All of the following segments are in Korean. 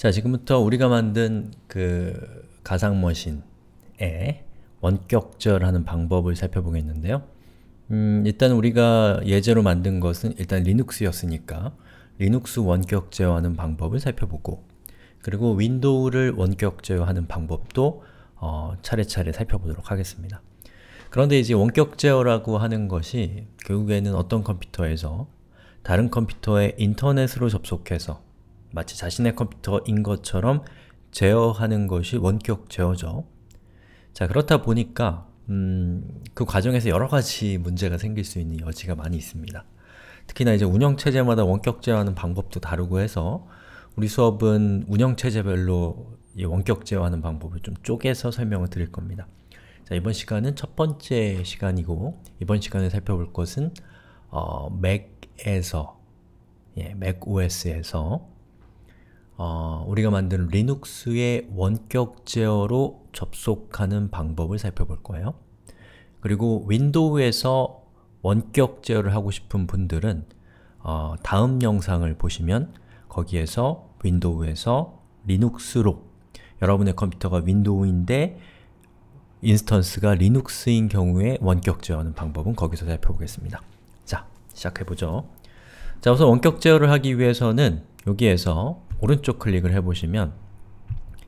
자, 지금부터 우리가 만든 그 가상머신의 원격절하는 방법을 살펴보겠는데요. 음, 일단 우리가 예제로 만든 것은 일단 리눅스였으니까 리눅스 원격 제어하는 방법을 살펴보고 그리고 윈도우를 원격 제어하는 방법도 어, 차례차례 살펴보도록 하겠습니다. 그런데 이제 원격 제어라고 하는 것이 결국에는 어떤 컴퓨터에서 다른 컴퓨터에 인터넷으로 접속해서 마치 자신의 컴퓨터인 것처럼 제어하는 것이 원격 제어죠. 자, 그렇다 보니까 음, 그 과정에서 여러 가지 문제가 생길 수 있는 여지가 많이 있습니다. 특히나 이제 운영체제마다 원격 제어하는 방법도 다르고 해서 우리 수업은 운영체제별로 원격 제어하는 방법을 좀 쪼개서 설명을 드릴 겁니다. 자, 이번 시간은 첫 번째 시간이고 이번 시간에 살펴볼 것은 어, 맥에서 예, 맥OS에서 어, 우리가 만든 리눅스의 원격 제어로 접속하는 방법을 살펴볼 거예요. 그리고 윈도우에서 원격 제어를 하고 싶은 분들은 어, 다음 영상을 보시면 거기에서 윈도우에서 리눅스로 여러분의 컴퓨터가 윈도우인데 인스턴스가 리눅스인 경우에 원격 제어하는 방법은 거기서 살펴보겠습니다. 자, 시작해보죠. 자, 우선 원격 제어를 하기 위해서는 여기에서 오른쪽 클릭을 해보시면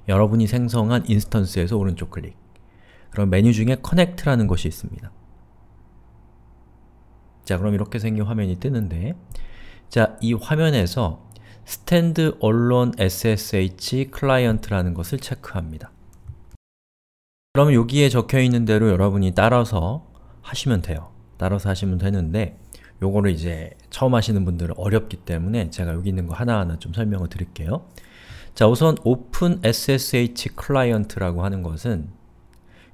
여러분이 생성한 인스턴스에서 오른쪽 클릭 그럼 메뉴 중에 커넥트라는 것이 있습니다. 자 그럼 이렇게 생긴 화면이 뜨는데 자, 이 화면에서 stand alone ssh 클라이언트라는 것을 체크합니다. 그럼 여기에 적혀있는 대로 여러분이 따라서 하시면 돼요. 따라서 하시면 되는데 요거를 이제 처음 하시는 분들은 어렵기 때문에 제가 여기 있는 거 하나하나 좀 설명을 드릴게요. 자 우선 Open SSH 클라이언트라고 하는 것은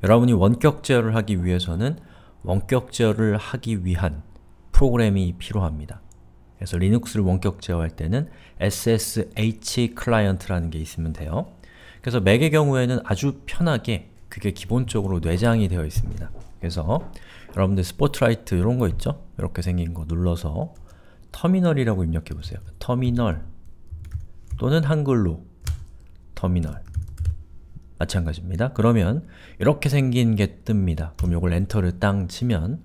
여러분이 원격 제어를 하기 위해서는 원격 제어를 하기 위한 프로그램이 필요합니다. 그래서 리눅스를 원격 제어할 때는 SSH 클라이언트라는 게 있으면 돼요. 그래서 맥의 경우에는 아주 편하게 그게 기본적으로 내장이 되어 있습니다. 그래서 여러분들 스포트라이트 이런 거 있죠? 이렇게 생긴 거 눌러서 터미널이라고 입력해 보세요. 터미널 또는 한글로 터미널 마찬가지입니다. 그러면 이렇게 생긴 게 뜹니다. 그럼 요걸 엔터를 땅 치면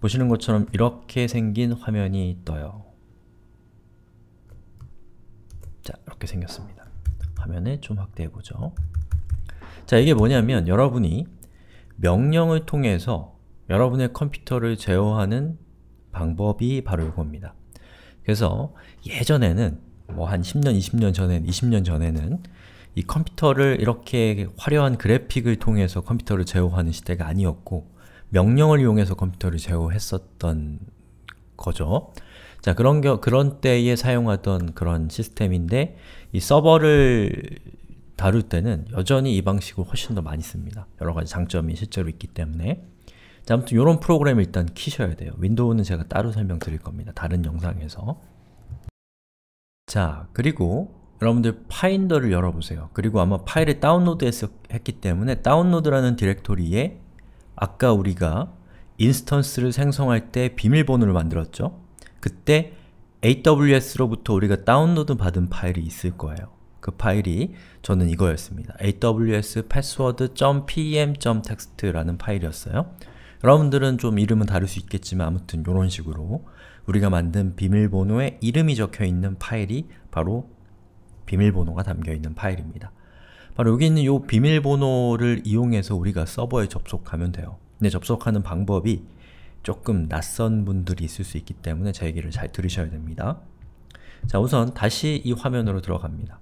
보시는 것처럼 이렇게 생긴 화면이 떠요. 자, 이렇게 생겼습니다. 화면을 좀 확대해보죠. 자, 이게 뭐냐면 여러분이 명령을 통해서 여러분의 컴퓨터를 제어하는 방법이 바로 이겁니다. 그래서 예전에는 뭐 한 10년, 20년 전엔, 20년 전에는 이 컴퓨터를 이렇게 화려한 그래픽을 통해서 컴퓨터를 제어하는 시대가 아니었고 명령을 이용해서 컴퓨터를 제어했었던 거죠. 자, 그런 겨, 그런 때에 사용하던 그런 시스템인데 이 서버를 다룰 때는 여전히 이 방식을 훨씬 더 많이 씁니다. 여러 가지 장점이 실제로 있기 때문에 자, 아무튼 이런 프로그램을 일단 키셔야 돼요. 윈도우는 제가 따로 설명드릴 겁니다. 다른 영상에서 자, 그리고 여러분들 파인더를 열어보세요. 그리고 아마 파일을 다운로드 했기 때문에 다운로드라는 디렉토리에 아까 우리가 인스턴스를 생성할 때 비밀번호를 만들었죠? 그때 AWS로부터 우리가 다운로드 받은 파일이 있을 거예요. 그 파일이 저는 이거였습니다. aws password.pm.txt라는 파일이었어요. 여러분들은 좀 이름은 다를 수 있겠지만 아무튼 이런 식으로 우리가 만든 비밀번호에 이름이 적혀있는 파일이 바로 비밀번호가 담겨있는 파일입니다. 바로 여기 있는 이 비밀번호를 이용해서 우리가 서버에 접속하면 돼요. 근데 접속하는 방법이 조금 낯선 분들이 있을 수 있기 때문에 제 얘기를 잘 들으셔야 됩니다. 자 우선 다시 이 화면으로 들어갑니다.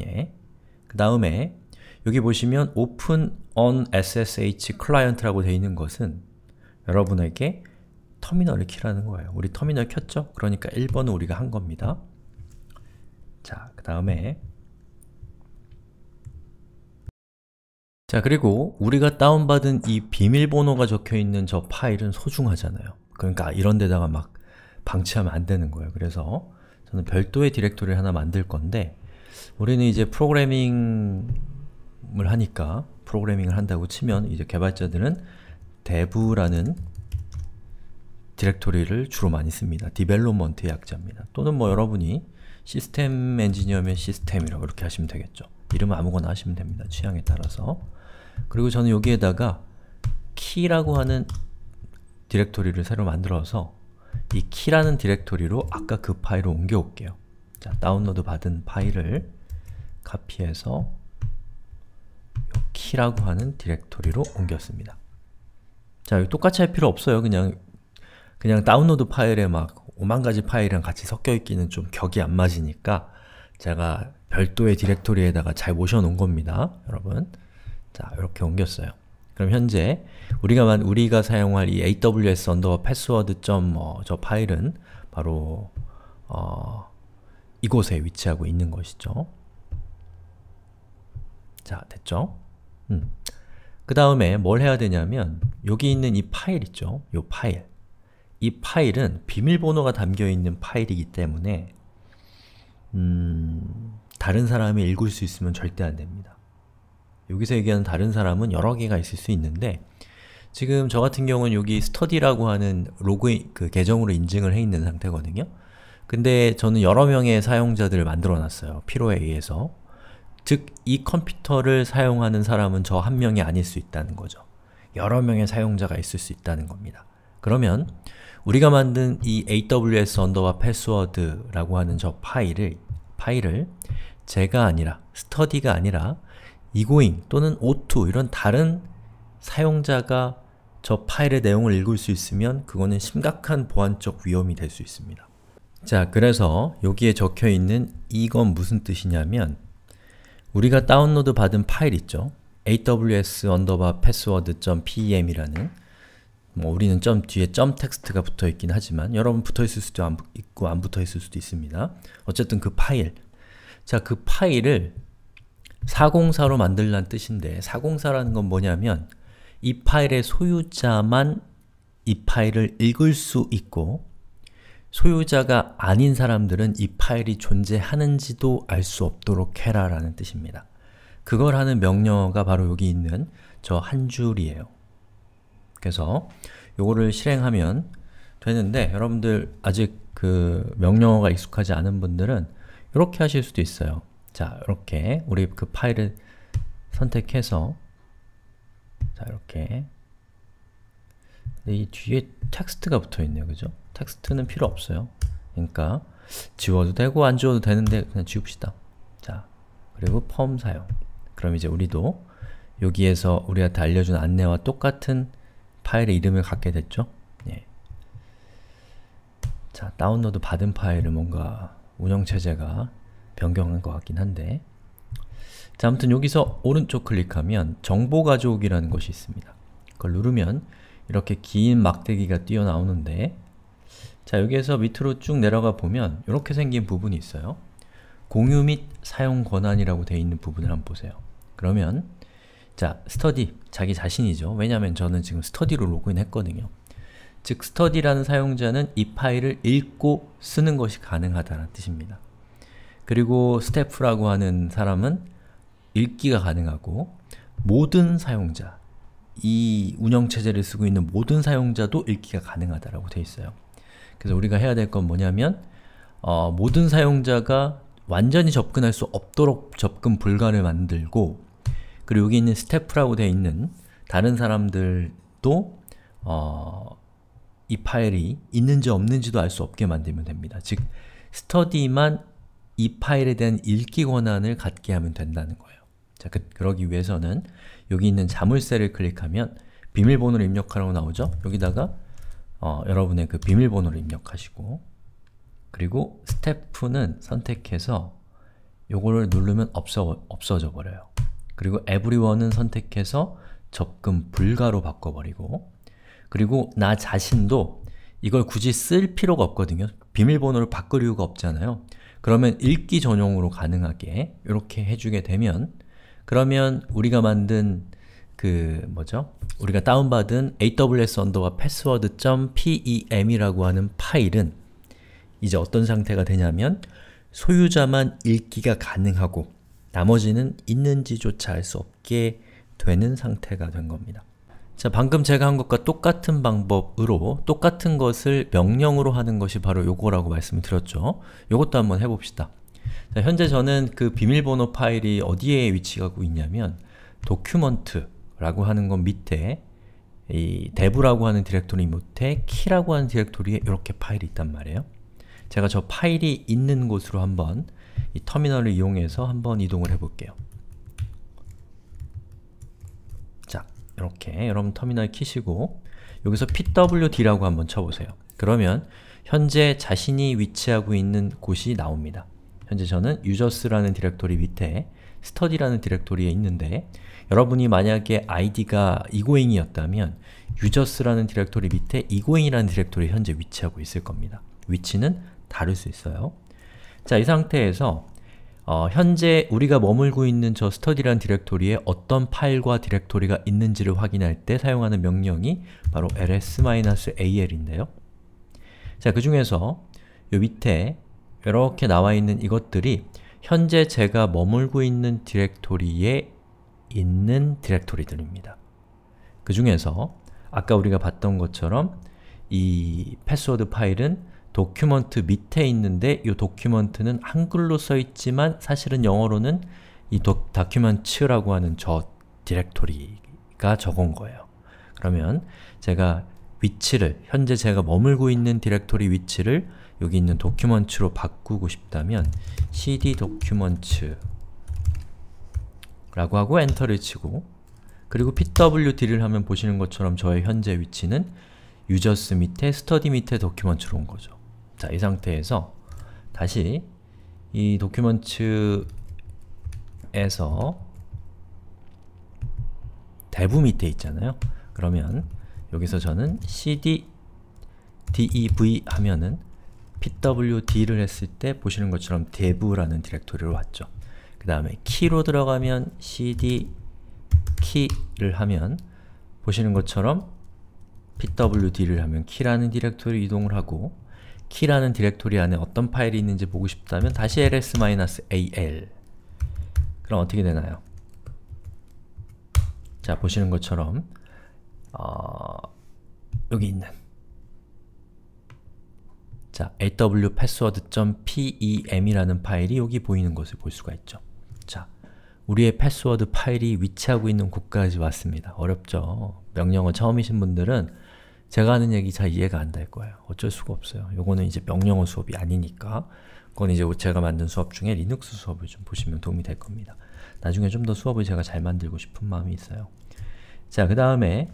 예. 그 다음에 여기 보시면 open on ssh c l i e n t 라고 되어 있는 것은 여러분에게 터미널을 키라는 거예요. 우리 터미널 켰죠? 그러니까 1번은 우리가 한 겁니다. 자, 그 다음에 자, 그리고 우리가 다운받은 이 비밀번호가 적혀있는 저 파일은 소중하잖아요. 그러니까 이런 데다가 막 방치하면 안 되는 거예요. 그래서 저는 별도의 디렉토리를 하나 만들 건데 우리는 이제 프로그래밍을 하니까 프로그래밍을 한다고 치면 이제 개발자들은 dev라는 디렉토리를 주로 많이 씁니다. d e v e l 의 약자입니다. 또는 뭐 여러분이 시스템 엔지니어면 시스템이라고 이렇게 하시면 되겠죠. 이름 아무거나 하시면 됩니다. 취향에 따라서. 그리고 저는 여기에다가 키라고 하는 디렉토리를 새로 만들어서 이 키라는 디렉토리로 아까 그 파일을 옮겨올게요. 자, 다운로드 받은 파일을 카피해서 키라고 하는 디렉토리로 옮겼습니다. 자, 여기 똑같이 할 필요 없어요. 그냥 그냥 다운로드 파일에 막 5만 가지 파일이랑 같이 섞여 있기는 좀 격이 안 맞으니까 제가 별도의 디렉토리에다가 잘 모셔놓은 겁니다. 여러분. 자, 이렇게 옮겼어요. 그럼 현재 우리가 우리가 사용할 이 aws 언더바 패스워드 점저 파일은 바로 어, 이곳에 위치하고 있는 것이죠. 자, 됐죠? 음. 그 다음에 뭘 해야 되냐면 여기 있는 이 파일 있죠? 이 파일. 이 파일은 비밀번호가 담겨있는 파일이기 때문에 음, 다른 사람이 읽을 수 있으면 절대 안 됩니다. 여기서 얘기하는 다른 사람은 여러 개가 있을 수 있는데 지금 저 같은 경우는 여기 스터디라고 하는 로그인, 그 계정으로 인증을 해 있는 상태거든요. 근데 저는 여러 명의 사용자들을 만들어 놨어요. 필요에 의해서. 즉, 이 컴퓨터를 사용하는 사람은 저 한 명이 아닐 수 있다는 거죠. 여러 명의 사용자가 있을 수 있다는 겁니다. 그러면 우리가 만든 이 aws 언더바 패스워드라고 하는 저 파일을 파일을 제가 아니라 스터디가 아니라 이고잉 또는 o2 이런 다른 사용자가 저 파일의 내용을 읽을 수 있으면 그거는 심각한 보안적 위험이 될 수 있습니다. 자, 그래서 여기에 적혀 있는 이건 무슨 뜻이냐면 우리가 다운로드 받은 파일 있죠? aws u n d e password.pem이라는 뭐 우리는 점 뒤에 점 텍스트가 붙어 있긴 하지만 여러분 붙어 있을 수도 안, 있고 안 붙어 있을 수도 있습니다. 어쨌든 그 파일 자, 그 파일을 404로 만들란 뜻인데 404라는 건 뭐냐면 이 파일의 소유자만 이 파일을 읽을 수 있고 소유자가 아닌 사람들은 이 파일이 존재하는지도 알 수 없도록 해라 라는 뜻입니다. 그걸 하는 명령어가 바로 여기 있는 저 한 줄이에요. 그래서 요거를 실행하면 되는데 여러분들 아직 그 명령어가 익숙하지 않은 분들은 이렇게 하실 수도 있어요. 자, 이렇게 우리 그 파일을 선택해서 자, 이렇게 이 뒤에 텍스트가 붙어있네요. 그죠? 텍스트는 필요 없어요. 그러니까 지워도 되고 안 지워도 되는데 그냥 지웁시다. 자, 그리고 펌 사용. 그럼 이제 우리도 여기에서 우리한테 알려준 안내와 똑같은 파일의 이름을 갖게 됐죠? 예. 자, 다운로드 받은 파일을 뭔가 운영체제가 변경한 것 같긴 한데 자, 아무튼 여기서 오른쪽 클릭하면 정보 가져오기라는 것이 있습니다. 그걸 누르면 이렇게 긴 막대기가 뛰어나오는데 자, 여기에서 밑으로 쭉 내려가 보면 이렇게 생긴 부분이 있어요. 공유 및 사용 권한이라고 되어 있는 부분을 한번 보세요. 그러면 자, 스터디, 자기 자신이죠. 왜냐하면 저는 지금 스터디로 로그인했거든요. 즉, 스터디라는 사용자는 이 파일을 읽고 쓰는 것이 가능하다는 뜻입니다. 그리고 스태프라고 하는 사람은 읽기가 가능하고 모든 사용자, 이 운영체제를 쓰고 있는 모든 사용자도 읽기가 가능하다고 되어 있어요. 그래서 우리가 해야 될 건 뭐냐면 어, 모든 사용자가 완전히 접근할 수 없도록 접근 불가를 만들고 그리고 여기 있는 스태프라고 되어 있는 다른 사람들도 어, 이 파일이 있는지 없는지도 알 수 없게 만들면 됩니다. 즉, 스터디만 이 파일에 대한 읽기 권한을 갖게 하면 된다는 거예요. 자, 그, 러기 위해서는 여기 있는 자물쇠를 클릭하면 비밀번호를 입력하라고 나오죠? 여기다가 어, 여러분의 그 비밀번호를 입력하시고 그리고 스태프는 선택해서 요거를 누르면 없어, 없어져 버려요. 그리고 everyone은 선택해서 접근 불가로 바꿔버리고 그리고 나 자신도 이걸 굳이 쓸 필요가 없거든요. 비밀번호를 바꿀 이유가 없잖아요. 그러면 읽기 전용으로 가능하게 이렇게 해주게 되면 그러면 우리가 만든 그 뭐죠? 우리가 다운받은 aws 언더와 password.pem이라고 하는 파일은 이제 어떤 상태가 되냐면 소유자만 읽기가 가능하고 나머지는 있는지조차 알 수 없게 되는 상태가 된 겁니다. 자, 방금 제가 한 것과 똑같은 방법으로 똑같은 것을 명령으로 하는 것이 바로 요거라고 말씀을 드렸죠. 요것도 한번 해봅시다. 자, 현재 저는 그 비밀번호 파일이 어디에 위치하고 있냐면 document 라고 하는 건 밑에 이 dev라고 하는 디렉토리 밑에 key라고 하는 디렉토리에 이렇게 파일이 있단 말이에요. 제가 저 파일이 있는 곳으로 한번 이 터미널을 이용해서 한번 이동을 해볼게요. 자, 이렇게 여러분 터미널 키시고 여기서 pwd라고 한번 쳐보세요. 그러면 현재 자신이 위치하고 있는 곳이 나옵니다. 현재 저는 users라는 디렉토리 밑에 study라는 디렉토리에 있는데 여러분이 만약에 id가 egoing이었다면 users라는 디렉토리 밑에 egoing이라는 디렉토리 현재 위치하고 있을 겁니다. 위치는 다를 수 있어요. 자, 이 상태에서 어, 현재 우리가 머물고 있는 저 study라는 디렉토리에 어떤 파일과 디렉토리가 있는지를 확인할 때 사용하는 명령이 바로 ls-al인데요. 자, 그 중에서 요 밑에 이렇게 나와 있는 이것들이 현재 제가 머물고 있는 디렉토리에 있는 디렉토리들입니다. 그 중에서 아까 우리가 봤던 것처럼 이 패스워드 파일은 도큐먼트 밑에 있는데 이 도큐먼트는 한글로 써있지만 사실은 영어로는 이 도, 다큐먼츠라고 하는 저 디렉토리가 적은 거예요. 그러면 제가 위치를, 현재 제가 머물고 있는 디렉토리 위치를 여기 있는 document로 바꾸고 싶다면 cd document 라고 하고 엔터를 치고 그리고 pwd를 하면 보시는 것처럼 저의 현재 위치는 users 밑에 study 밑에 document로 온 거죠. 자, 이 상태에서 다시 이 document에서 대부 밑에 있잖아요. 그러면 여기서 저는 cd dev 하면은 pwd를 했을 때 보시는 것처럼 dev라는 디렉토리로 왔죠. 그 다음에 키로 들어가면 cd 키를 하면 보시는 것처럼 pwd를 하면 키라는 디렉토리 이동을 하고 키라는 디렉토리 안에 어떤 파일이 있는지 보고 싶다면 다시 ls-al 그럼 어떻게 되나요? 자, 보시는 것처럼 어, 여기 있는 자, awpassword.pem이라는 파일이 여기 보이는 것을 볼 수가 있죠. 자, 우리의 패스워드 파일이 위치하고 있는 곳까지 왔습니다. 어렵죠? 명령어 처음이신 분들은 제가 하는 얘기 잘 이해가 안 될 거예요. 어쩔 수가 없어요. 요거는 이제 명령어 수업이 아니니까 그건 이제 제가 만든 수업 중에 리눅스 수업을 좀 보시면 도움이 될 겁니다. 나중에 좀 더 수업을 제가 잘 만들고 싶은 마음이 있어요. 자, 그 다음에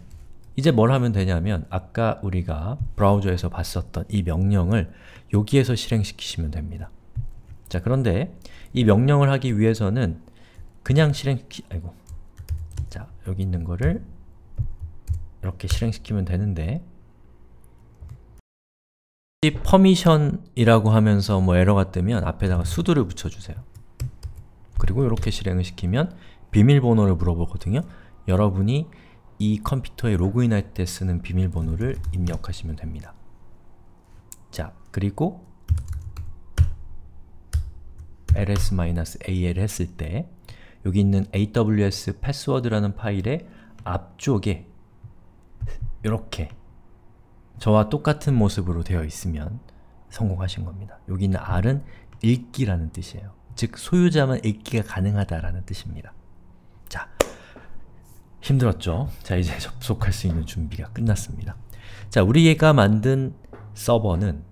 이제 뭘 하면 되냐면 아까 우리가 브라우저에서 봤었던 이 명령을 여기에서 실행시키시면 됩니다. 자 그런데 이 명령을 하기 위해서는 그냥 실행시키... 아이고 자 여기 있는 거를 이렇게 실행시키면 되는데 이 퍼미션이라고 하면서 뭐 에러가 뜨면 앞에다가 수두를 붙여주세요. 그리고 이렇게 실행을 시키면 비밀번호를 물어보거든요. 여러분이 이 컴퓨터에 로그인할 때 쓰는 비밀번호를 입력하시면 됩니다. 자, 그리고 ls-al 했을 때 여기 있는 aws 패스워드라는 파일의 앞쪽에 이렇게 저와 똑같은 모습으로 되어 있으면 성공하신 겁니다. 여기 있는 r은 읽기라는 뜻이에요. 즉, 소유자만 읽기가 가능하다라는 뜻입니다. 힘들었죠. 자, 이제 접속할 수 있는 준비가 끝났습니다. 자, 우리 얘가 만든 서버는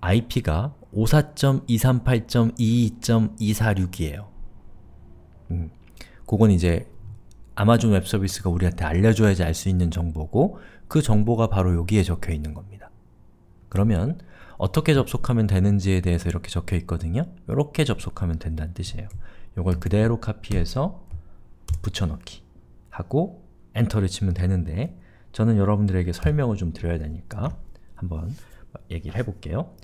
IP가 54.238.22.246이에요. 음, 그건 이제 아마존 웹 서비스가 우리한테 알려줘야지 알 수 있는 정보고 그 정보가 바로 여기에 적혀 있는 겁니다. 그러면 어떻게 접속하면 되는지에 대해서 이렇게 적혀 있거든요. 이렇게 접속하면 된다는 뜻이에요. 이걸 그대로 카피해서 붙여넣기 하고 엔터를 치면 되는데 저는 여러분들에게 설명을 좀 드려야 되니까 한번 얘기를 해볼게요.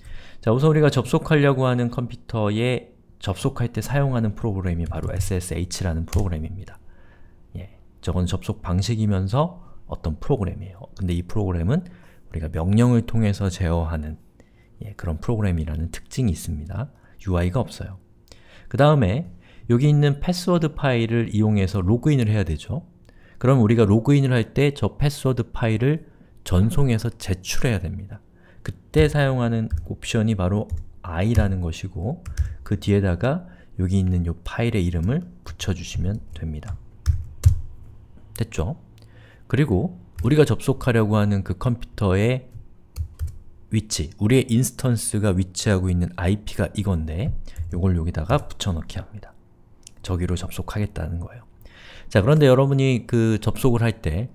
자, 우선 우리가 접속하려고 하는 컴퓨터에 접속할 때 사용하는 프로그램이 바로 SSH라는 프로그램입니다. 예, 저건 접속 방식이면서 어떤 프로그램이에요. 근데 이 프로그램은 우리가 명령을 통해서 제어하는 예, 그런 프로그램이라는 특징이 있습니다. UI가 없어요. 그 다음에 여기 있는 패스워드 파일을 이용해서 로그인을 해야 되죠. 그럼 우리가 로그인을 할 때 저 패스워드 파일을 전송해서 제출해야 됩니다. 그때 사용하는 옵션이 바로 i라는 것이고 그 뒤에다가 여기 있는 이 파일의 이름을 붙여주시면 됩니다. 됐죠? 그리고 우리가 접속하려고 하는 그 컴퓨터의 위치, 우리의 인스턴스가 위치하고 있는 IP가 이건데 이걸 여기다가 붙여넣기 합니다. 저기로 접속하겠다는 거예요. 자, 그런데 여러분이 그 접속을 할 때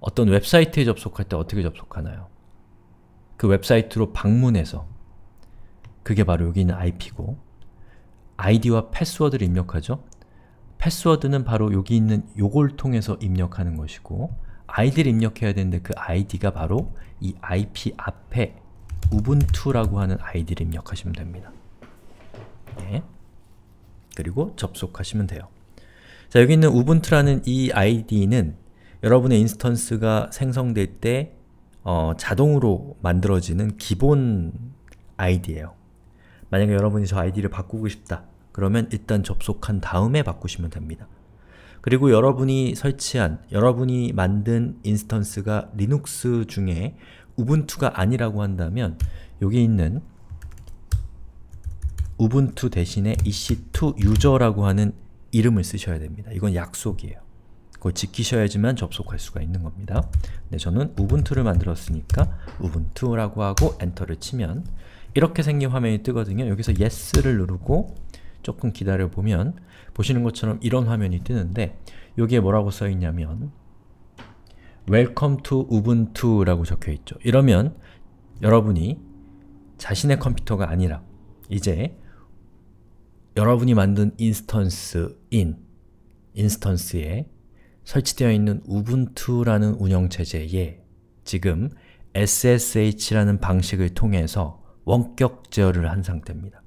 어떤 웹사이트에 접속할 때 어떻게 접속하나요? 그 웹사이트로 방문해서 그게 바로 여기 있는 IP고 i d 와 패스워드를 입력하죠? 패스워드는 바로 여기 있는 요걸 통해서 입력하는 것이고 i d 를 입력해야 되는데 그 i d 가 바로 이 IP 앞에 u u b n t u 라고 하는 i d 를 입력하시면 됩니다. 네. 그리고 접속하시면 돼요. 자, 여기 있는 우분투라는 이아이디는 여러분의 인스턴스가 생성될 때 어, 자동으로 만들어지는 기본 아이디예요. 만약에 여러분이 저 아이디를 바꾸고 싶다. 그러면 일단 접속한 다음에 바꾸시면 됩니다. 그리고 여러분이 설치한, 여러분이 만든 인스턴스가 리눅스 중에 우분투가 아니라고 한다면 여기 있는 우분투 대신에 EC2 유저라고 하는 이름을 쓰셔야 됩니다. 이건 약속이에요. 그걸 지키셔야지만 접속할 수가 있는 겁니다. 네, 저는 우분투를 만들었으니까 우분투라고 하고 엔터를 치면 이렇게 생긴 화면이 뜨거든요. 여기서 yes를 누르고 조금 기다려보면 보시는 것처럼 이런 화면이 뜨는데 여기에 뭐라고 써있냐면 Welcome to Ubuntu 라고 적혀있죠. 이러면 여러분이 자신의 컴퓨터가 아니라 이제 여러분이 만든 인스턴스인 인스턴스에 설치되어 있는 u u b n t u 라는 운영체제에 지금 ssh라는 방식을 통해서 원격 제어를 한 상태입니다.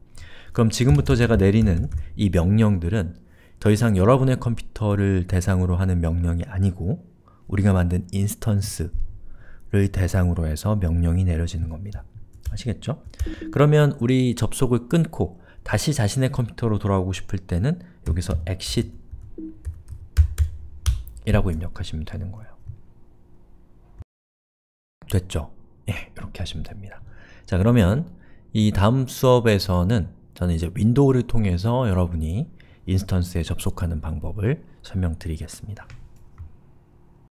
그럼 지금부터 제가 내리는 이 명령들은 더 이상 여러분의 컴퓨터를 대상으로 하는 명령이 아니고 우리가 만든 인스턴스를 대상으로 해서 명령이 내려지는 겁니다. 아시겠죠? 그러면 우리 접속을 끊고 다시 자신의 컴퓨터로 돌아오고 싶을 때는 여기서 exit 이라고 입력하시면 되는 거예요. 됐죠? 예, 이렇게 하시면 됩니다. 자, 그러면 이 다음 수업에서는 저는 이제 윈도우를 통해서 여러분이 인스턴스에 접속하는 방법을 설명드리겠습니다.